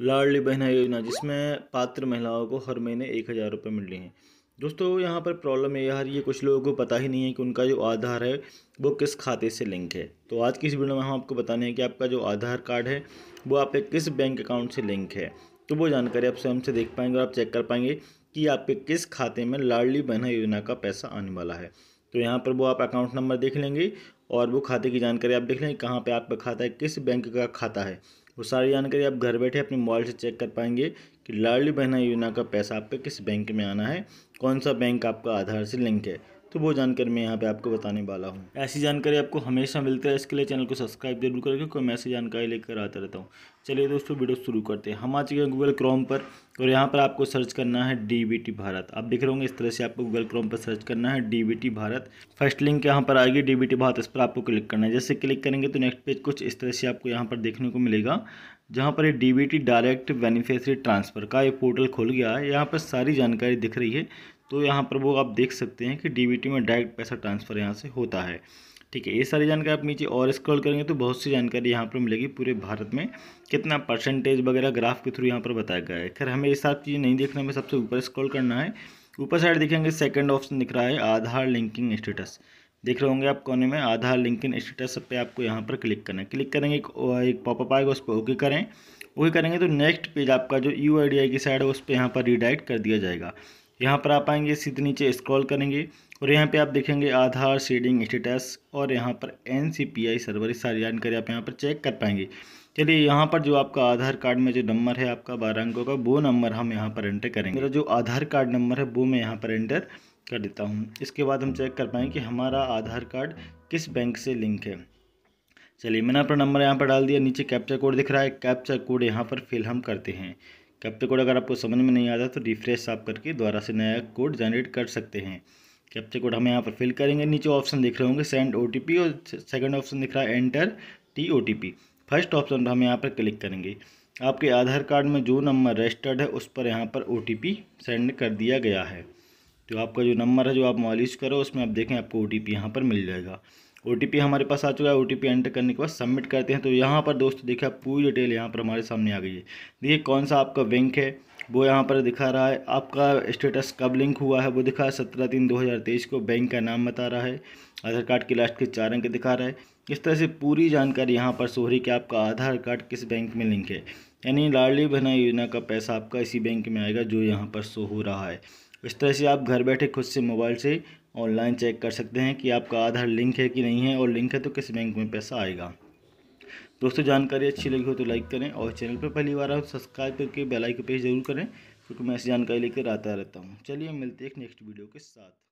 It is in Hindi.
लाडली बहना योजना जिसमें पात्र महिलाओं को हर महीने एक हज़ार रुपये मिल रहे हैं दोस्तों यहाँ पर प्रॉब्लम है यार ये कुछ लोगों को पता ही नहीं है कि उनका जो आधार है वो किस खाते से लिंक है तो आज की इस वीडियो में हम आपको बताने हैं कि आपका जो आधार कार्ड है वो आपके किस बैंक अकाउंट से लिंक है तो वो जानकारी आप स्वयं से देख पाएंगे और आप चेक कर पाएंगे कि आपके किस खाते में लाडली बहना योजना का पैसा आने वाला है तो यहाँ पर वो आप अकाउंट नंबर देख लेंगे और वो खाते की जानकारी आप देख लेंगे कहाँ पर आपका खाता है किस बैंक का खाता है वो सारी जानकारी आप घर बैठे अपने मोबाइल से चेक कर पाएंगे कि लाडली बहना योजना का पैसा आपका किस बैंक में आना है कौन सा बैंक आपका आधार से लिंक है तो वो जानकारी मैं यहाँ पे आपको बताने वाला हूँ ऐसी जानकारी आपको हमेशा मिलती है इसके लिए चैनल को सब्सक्राइब जरूर करके कोई मैं ऐसी जानकारी लेकर आता रहता हूँ चलिए दोस्तों वीडियो शुरू करते हैं हम आ चुके हैं गूगल क्रोम पर और यहाँ पर आपको सर्च करना है डी भारत आप देख रहे होंगे इस तरह से आपको गूगल क्रोम पर सर्च करना है डी भारत फर्स्ट लिंक यहाँ पर आएगी डी भारत इस पर आपको क्लिक करना है जैसे क्लिक करेंगे तो नेक्स्ट पेज कुछ इस तरह से आपको यहाँ पर देखने को मिलेगा जहाँ पर ये डी डायरेक्ट बेनिफिशरी ट्रांसफ़र का ये पोर्टल खुल गया है यहाँ पर सारी जानकारी दिख रही है तो यहाँ पर वो आप देख सकते हैं कि डी में डायरेक्ट पैसा ट्रांसफ़र यहाँ से होता है ठीक है ये सारी जानकारी आप नीचे और स्क्रॉल करेंगे तो बहुत सी जानकारी यहाँ पर मिलेगी पूरे भारत में कितना परसेंटेज वगैरह ग्राफ के थ्रू यहाँ पर बताया गया है खैर हमें ये सब चीज़ें नहीं देखना हमें सबसे ऊपर स्क्रॉल करना है ऊपर साइड देखेंगे सेकंड ऑप्शन दिख रहा है आधार लिंकिंग स्टेटस देख रहे होंगे आप कोने में आधार लिंकिंग स्टेटस पर आपको यहाँ पर क्लिक करना है क्लिक करेंगे एक पॉपअप आएगा उस पर ओके करें ओके करेंगे तो नेक्स्ट पेज आपका जो यू आई की साइड है उस पर यहाँ पर रिडाइट कर दिया जाएगा यहाँ पर आप आएंगे सीधे नीचे स्क्रॉल करेंगे और यहाँ पे आप देखेंगे आधार सीडिंग स्टेटस और यहाँ पर N C P I server सारी जानकारी आप यहाँ पर चेक कर पाएंगे चलिए यहाँ पर जो आपका आधार कार्ड में जो नंबर है आपका बारह अंकों का वो नंबर हम यहाँ पर एंटर करेंगे मेरा जो आधार कार्ड नंबर है वो मैं यहाँ पर एंटर कर देता हूँ इसके बाद हम चेक कर पाएंगे कि हमारा आधार कार्ड किस बैंक से लिंक है चलिए मैंने अपना नंबर यहाँ पर डाल दिया नीचे कैप्चा कोड दिख रहा है कैप्चा कोड यहाँ पर फिल हम करते हैं तब तक कोड अगर आपको समझ में नहीं आता तो रिफ्रेश आप करके दोबारा से नया कोड जनरेट कर सकते हैं कैप्चा कोड हम यहाँ पर फिल करेंगे नीचे ऑप्शन दिख रहे होंगे सेंड ओ और सेकेंड ऑप्शन दिख रहा है enter T O first option पर हम यहाँ पर क्लिक करेंगे आपके आधार कार्ड में जो नंबर रजिस्टर्ड है उस पर यहाँ पर ओ सेंड कर दिया गया है तो आपका जो नंबर है जो आप मालिश करो उसमें आप देखें आपको ओ टी पी यहाँ पर मिल जाएगा ओ हमारे पास आ चुका है ओ एंटर करने के बाद सबमिट करते हैं तो यहाँ पर दोस्तों देखिए पूरी डिटेल यहाँ पर हमारे सामने आ गई है देखिए कौन सा आपका बैंक है वो यहाँ पर दिखा रहा है आपका स्टेटस कब लिंक हुआ है वो दिखा है सत्रह तीन दो हज़ार तेईस को बैंक का नाम बता रहा है आधार कार्ड के लास्ट के चार अंक दिखा रहा है इस तरह से पूरी जानकारी यहाँ पर सो रही कि आपका आधार कार्ड किस बैंक में लिंक है यानी लाडली बहना योजना का पैसा आपका इसी बैंक में आएगा जो यहाँ पर सो हो रहा है इस तरह से आप घर बैठे खुद से मोबाइल से ऑनलाइन चेक कर सकते हैं कि आपका आधार लिंक है कि नहीं है और लिंक है तो किस बैंक में पैसा आएगा दोस्तों जानकारी अच्छी लगी हो तो लाइक करें और चैनल पर पहली बार आप तो सब्सक्राइब करके बेल आइकन जरूर करें क्योंकि मैं ऐसी जानकारी लेकर आता रहता हूँ चलिए मिलते हैं नेक्स्ट वीडियो के साथ